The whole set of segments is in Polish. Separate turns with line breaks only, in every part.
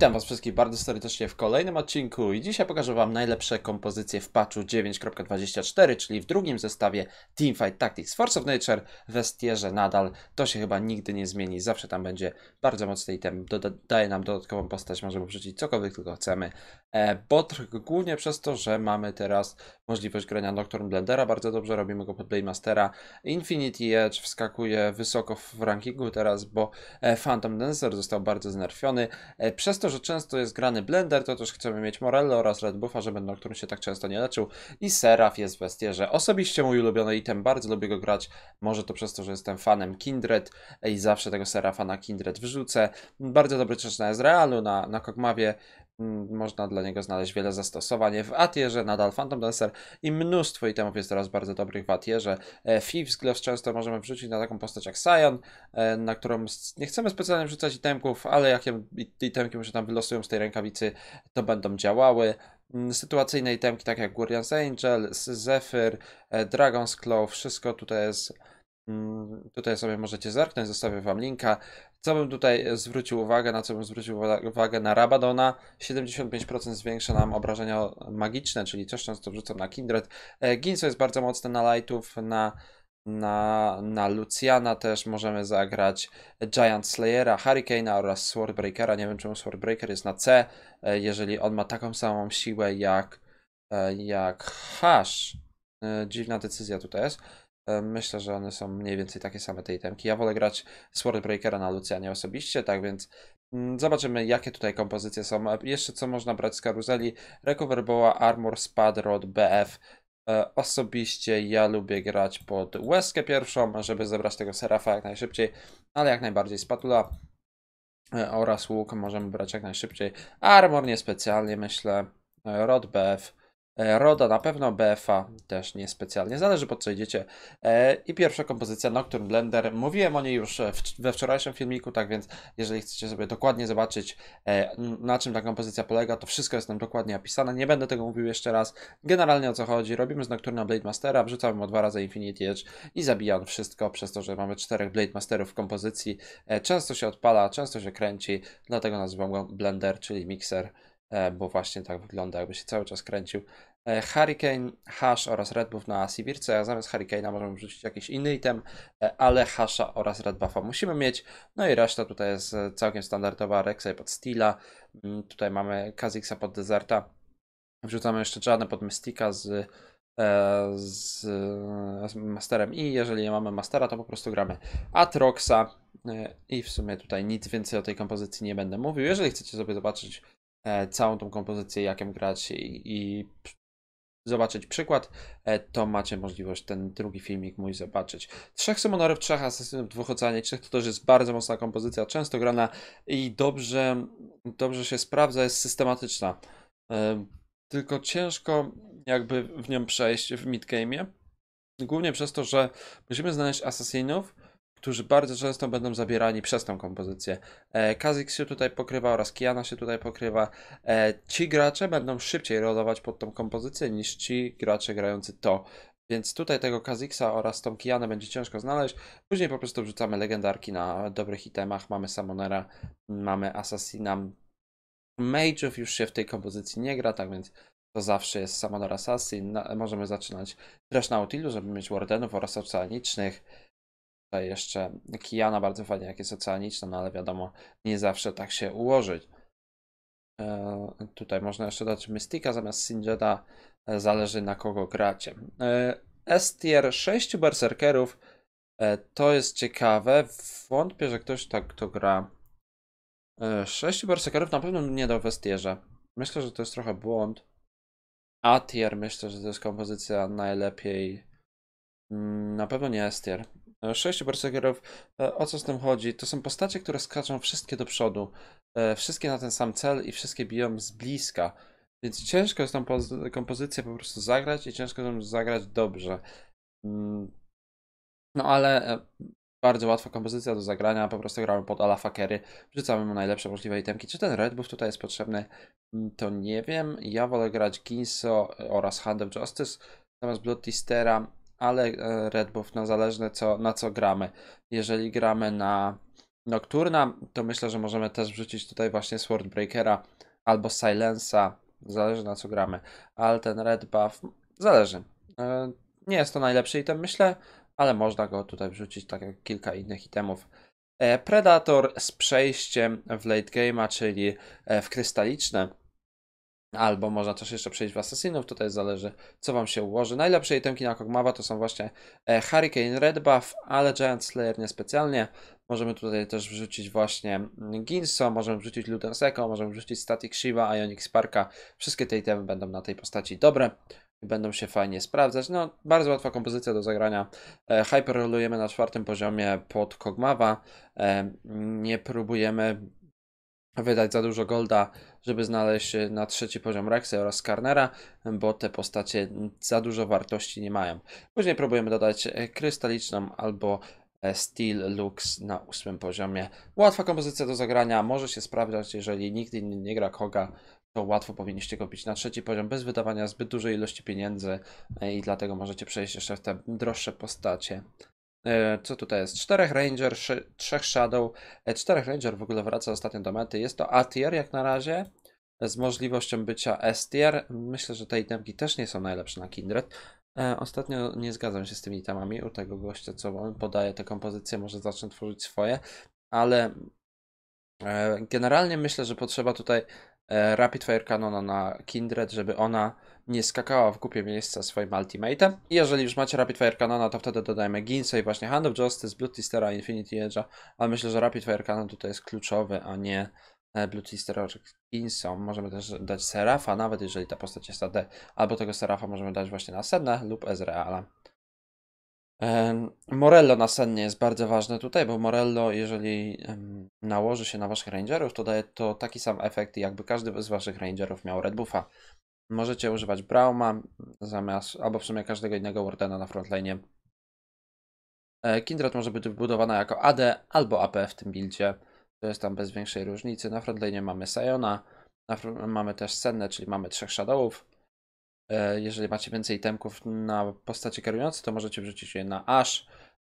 Witam Was wszystkich bardzo serdecznie w kolejnym odcinku i dzisiaj pokażę Wam najlepsze kompozycje w patchu 9.24, czyli w drugim zestawie Teamfight Tactics Force of Nature w Estierze nadal. To się chyba nigdy nie zmieni, zawsze tam będzie bardzo mocny item, Doda daje nam dodatkową postać, możemy wrzucić cokolwiek tylko chcemy. E, Botr głównie przez to, że mamy teraz możliwość grania Nocturne Blendera, bardzo dobrze robimy go pod Playmastera. Infinity Edge wskakuje wysoko w rankingu teraz, bo e, Phantom Dancer został bardzo znerfiony. E, przez to, że często jest grany Blender, to też chcemy mieć Morello oraz Red Buffa, żeby którym się tak często nie leczył. I Seraf jest w że Osobiście mój ulubiony item, bardzo lubię go grać. Może to przez to, że jestem fanem Kindred i zawsze tego Serafa na Kindred wrzucę. Bardzo dobry czas na Ezrealu, na, na Kogmawie Mm, można dla niego znaleźć wiele zastosowań w Atierze, nadal Phantom Dancer i mnóstwo itemów jest teraz bardzo dobrych w Atierze. E, Thieves Gloves często możemy wrzucić na taką postać jak Sion, e, na którą nie chcemy specjalnie wrzucać itemków, ale jakie itemki się tam wylosują z tej rękawicy, to będą działały. Mm, sytuacyjne itemki takie jak Guardian's Angel, Zephyr, e, Dragon's Claw, wszystko tutaj jest mm, Tutaj sobie możecie zerknąć, zostawię Wam linka. Co bym tutaj e, zwrócił uwagę, na co bym zwrócił uwagę na Rabadona. 75% zwiększa nam obrażenia magiczne, czyli coś często wrzucam na Kindred. E, Ginso jest bardzo mocny na Lightów, na, na, na Luciana też możemy zagrać Giant Slayera, Hurricane'a oraz Swordbreakera. Nie wiem czemu Swordbreaker jest na C, e, jeżeli on ma taką samą siłę jak, jak Hash. Dziwna decyzja tutaj jest. E, myślę, że one są mniej więcej takie same te itemki. Ja wolę grać Sword Breakera na Lucianie osobiście, tak więc mm, zobaczymy jakie tutaj kompozycje są. E, jeszcze co można brać z karuzeli? Recover Boa, Armor, Spad, Rod, BF. E, osobiście ja lubię grać pod łezkę pierwszą, żeby zebrać tego Serafa jak najszybciej, ale jak najbardziej Spatula oraz Łuk możemy brać jak najszybciej. Armor niespecjalnie myślę, Rod, BF E, Roda na pewno, BFA też niespecjalnie, zależy pod co idziecie. E, I pierwsza kompozycja Nocturne Blender, mówiłem o niej już e, we wczorajszym filmiku, tak więc jeżeli chcecie sobie dokładnie zobaczyć na czym ta kompozycja polega, to wszystko jest tam dokładnie opisane, nie będę tego mówił jeszcze raz. Generalnie o co chodzi, robimy z Nocturna Blade Mastera, wrzucamy mu dwa razy Infinity Edge i zabijam wszystko przez to, że mamy czterech Blade Masterów w kompozycji. Często się odpala, często się kręci, dlatego nazywam go Blender, czyli mikser. E, bo właśnie tak wygląda, jakby się cały czas kręcił. E, Hurricane, Hash oraz Redbuff na Sivirce, a zamiast Hurricane'a możemy wrzucić jakiś inny item, e, ale Hasha oraz Redbuffa musimy mieć. No i reszta tutaj jest całkiem standardowa, Rexa pod Steela, mm, tutaj mamy Kazixa pod Deserta, wrzucamy jeszcze żadne pod Mystika z, z, z Masterem i jeżeli nie mamy Mastera, to po prostu gramy Atroxa i w sumie tutaj nic więcej o tej kompozycji nie będę mówił. Jeżeli chcecie sobie zobaczyć E, całą tą kompozycję, ją grać i, i zobaczyć przykład, e, to macie możliwość ten drugi filmik mój zobaczyć. Trzech Summonerów, trzech Asesynów, dwóch trzech to też jest bardzo mocna kompozycja, często grana i dobrze, dobrze się sprawdza, jest systematyczna. E, tylko ciężko jakby w nią przejść w midgame'ie. Głównie przez to, że musimy znaleźć asesynów, którzy bardzo często będą zabierani przez tą kompozycję. E, Kazik się tutaj pokrywa oraz Kiana się tutaj pokrywa. E, ci gracze będą szybciej rodować pod tą kompozycję niż ci gracze grający to. Więc tutaj tego Kaziksa oraz tą Kianę będzie ciężko znaleźć. Później po prostu wrzucamy legendarki na dobrych itemach. Mamy Samonera, mamy Assassina. Mage'ów już się w tej kompozycji nie gra, tak więc to zawsze jest Samonera Assassin. możemy zaczynać też na Utilu, żeby mieć Wardenów oraz Oceanicznych jeszcze Kijana, bardzo fajnie jak jest oceaniczna, no ale wiadomo, nie zawsze tak się ułożyć. E, tutaj można jeszcze dać Mystika zamiast Singeda, e, zależy na kogo gracie. Estier 6 berserkerów e, to jest ciekawe. Wątpię, że ktoś tak to gra. 6 berserkerów na pewno nie dał w Estierze. Myślę, że to jest trochę błąd. A tier myślę, że to jest kompozycja najlepiej. Mm, na pewno nie S tier. E, sześciu berserkerów, e, o co z tym chodzi? To są postacie, które skaczą wszystkie do przodu, e, wszystkie na ten sam cel i wszystkie biją z bliska. Więc ciężko jest tą kompozycję po prostu zagrać i ciężko ją zagrać dobrze. Mm. No ale bardzo łatwa kompozycja do zagrania, po prostu gramy pod ala fakery, wrzucamy mu najlepsze możliwe itemki. Czy ten Red Buff tutaj jest potrzebny? Mm, to nie wiem. Ja wolę grać Ginso oraz Hand of Justice zamiast Blood Tistera ale e, Red Buff, no zależne co, na co gramy. Jeżeli gramy na Nocturna, to myślę, że możemy też wrzucić tutaj właśnie Swordbreakera albo Silensa, zależy na co gramy, ale ten Red Buff, zależy. E, nie jest to najlepszy item, myślę, ale można go tutaj wrzucić, tak jak kilka innych itemów. E, Predator z przejściem w late game'a, czyli w krystaliczne Albo można też jeszcze przejść w Assassinów, tutaj zależy co wam się ułoży. Najlepsze itemki na Kogmawa to są właśnie e, Hurricane Red Buff, ale Giant Slayer niespecjalnie. Możemy tutaj też wrzucić właśnie mm, Ginso, możemy wrzucić Lutenseco, możemy wrzucić Static Shiva, Ionic Sparka. Wszystkie te itemy będą na tej postaci dobre i będą się fajnie sprawdzać. No, bardzo łatwa kompozycja do zagrania. E, Hyperrolujemy na czwartym poziomie pod Kogmawa. E, nie próbujemy wydać za dużo golda, żeby znaleźć e, na trzeci poziom Rexa oraz Karnera, bo te postacie za dużo wartości nie mają. Później próbujemy dodać e, krystaliczną albo e, Steel Lux na ósmym poziomie. Łatwa kompozycja do zagrania, może się sprawdzać, jeżeli nigdy nie gra Koga, to łatwo powinniście kupić na trzeci poziom bez wydawania zbyt dużej ilości pieniędzy i dlatego możecie przejść jeszcze w te droższe postacie. E, co tutaj jest? Czterech Ranger, trzech Shadow. E, czterech Ranger w ogóle wraca ostatnio do mety. Jest to A-tier jak na razie z możliwością bycia S-tier. Myślę, że te itemki też nie są najlepsze na Kindred. E, ostatnio nie zgadzam się z tymi itemami u tego gościa, co on podaje te kompozycje, może zacznę tworzyć swoje, ale generalnie myślę, że potrzeba tutaj E, Rapid Fire Cannona na Kindred, żeby ona nie skakała w głupie miejsca swoim ultimate. I jeżeli już macie Rapid Fire Cannona, to wtedy dodajemy Ginsa i właśnie Hand of Justice, Blood i Infinity Edge'a, ale myślę, że Rapid Fire Cannon tutaj jest kluczowy, a nie e, Blood Tistera czy Ginsa. Możemy też dać Serafa, nawet jeżeli ta postać jest AD, albo tego Serafa możemy dać właśnie na Sedna lub Ezreala. Morello nasennie jest bardzo ważne tutaj, bo Morello, jeżeli nałoży się na waszych rangerów, to daje to taki sam efekt, jakby każdy z waszych rangerów miał red buffa. Możecie używać Brauma zamiast, albo w sumie każdego innego Wardena na frontline. E, Kindred może być wybudowana jako AD albo AP w tym buildzie. To jest tam bez większej różnicy. Na frontline mamy Sayona, mamy też Senne, czyli mamy trzech Shadowów. E, jeżeli macie więcej temków na postacie kierujące, to możecie wrzucić je na aż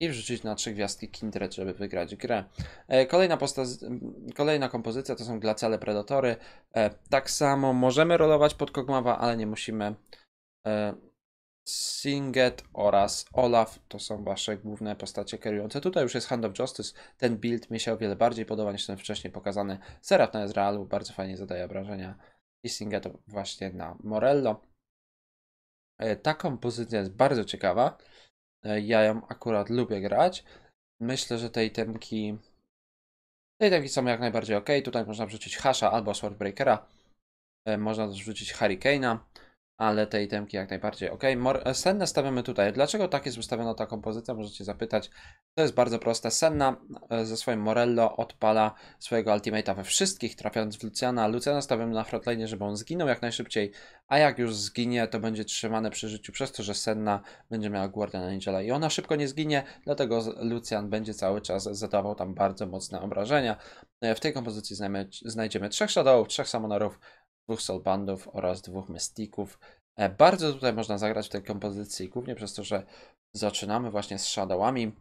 i wrzucić na trzy gwiazdki Kindred, żeby wygrać grę. E, kolejna, posta- kolejna kompozycja to są glacale predatory. E, tak samo możemy rolować pod Kogmawa, ale nie musimy. Singet oraz Olaf to są wasze główne postacie kierujące. Tutaj już jest Hand of Justice. Ten build mi się o wiele bardziej podoba niż ten wcześniej pokazany. Seraph na Ezrealu bardzo fajnie zadaje obrażenia. I Singet właśnie na Morello. E, ta kompozycja jest bardzo ciekawa. E, ja ją akurat lubię grać. Myślę, że tej temki tej itemki są jak najbardziej ok. Tutaj można wrzucić hasza albo Swordbreakera. E, można też wrzucić Hurricane'a ale te itemki jak najbardziej. Ok, More, senne stawiamy tutaj. Dlaczego tak jest ustawiona ta kompozycja? Możecie zapytać. To jest bardzo proste. Senna e, ze swoim Morello odpala swojego ultimate'a we wszystkich, trafiając w Luciana. Luciana stawiamy na frontline, żeby on zginął jak najszybciej, a jak już zginie, to będzie trzymane przy życiu przez to, że Senna będzie miała Guardian Angela i ona szybko nie zginie, dlatego Lucian będzie cały czas zadawał tam bardzo mocne obrażenia. E, w tej kompozycji znajdziemy, trzech Shadowów, trzech samonarów dwóch soulbandów oraz dwóch mystików. E, bardzo tutaj można zagrać w tej kompozycji, głównie przez to, że zaczynamy właśnie z shadowami.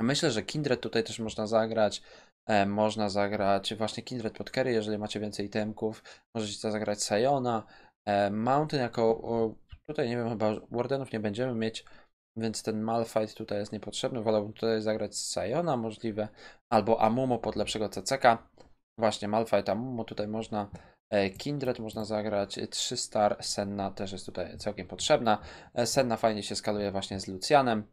Myślę, że Kindred tutaj też można zagrać. E, można zagrać właśnie Kindred pod kerry, jeżeli macie więcej itemków, Możecie zagrać Sayona, e, Mountain jako... Tutaj nie wiem, chyba Wardenów nie będziemy mieć, więc ten Malfight tutaj jest niepotrzebny. Wolałbym tutaj zagrać Sayona możliwe, albo amumu pod lepszego CCK. Właśnie Malfight amumu tutaj można E, Kindred można zagrać, 3 y, star, Senna też jest tutaj całkiem potrzebna. E, Senna fajnie się skaluje właśnie z Lucianem.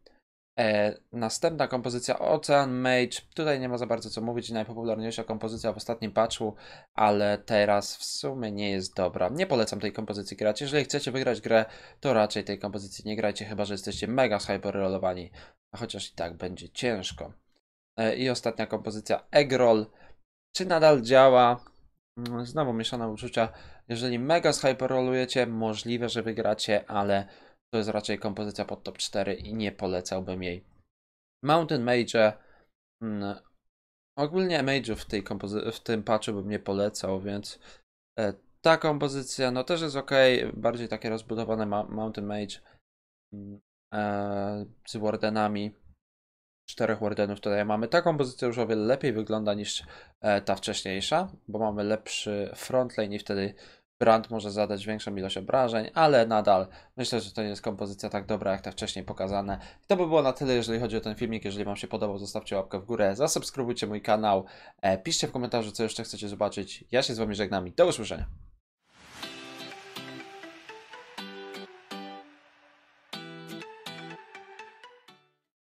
E, następna kompozycja Ocean Mage. Tutaj nie ma za bardzo co mówić, najpopularniejsza kompozycja w ostatnim patchu, ale teraz w sumie nie jest dobra. Nie polecam tej kompozycji grać. Jeżeli chcecie wygrać grę, to raczej tej kompozycji nie grajcie, chyba że jesteście mega hyperrolowani, a chociaż i tak będzie ciężko. I ostatnia kompozycja Eggroll. Czy nadal działa? Mm, znowu mieszane uczucia. Jeżeli mega zhyperolujecie, możliwe, że wygracie, ale to jest raczej kompozycja pod top 4 i nie polecałbym jej. Mountain Major. Mm, ogólnie Major w, tej w tym patchu bym nie polecał, więc e, ta kompozycja no też jest ok. Bardziej takie rozbudowane ma Mountain Mage mm, e, z Wardenami czterech Wardenów tutaj mamy taką kompozycja już o wiele lepiej wygląda niż e, ta wcześniejsza, bo mamy lepszy frontline i wtedy Brand może zadać większą ilość obrażeń, ale nadal myślę, że to nie jest kompozycja tak dobra jak te wcześniej pokazane. I to by było na tyle, jeżeli chodzi o ten filmik. Jeżeli Wam się podobał, zostawcie łapkę w górę, zasubskrybujcie mój kanał, e, piszcie w komentarzu, co jeszcze chcecie zobaczyć. Ja się z Wami żegnam i do usłyszenia.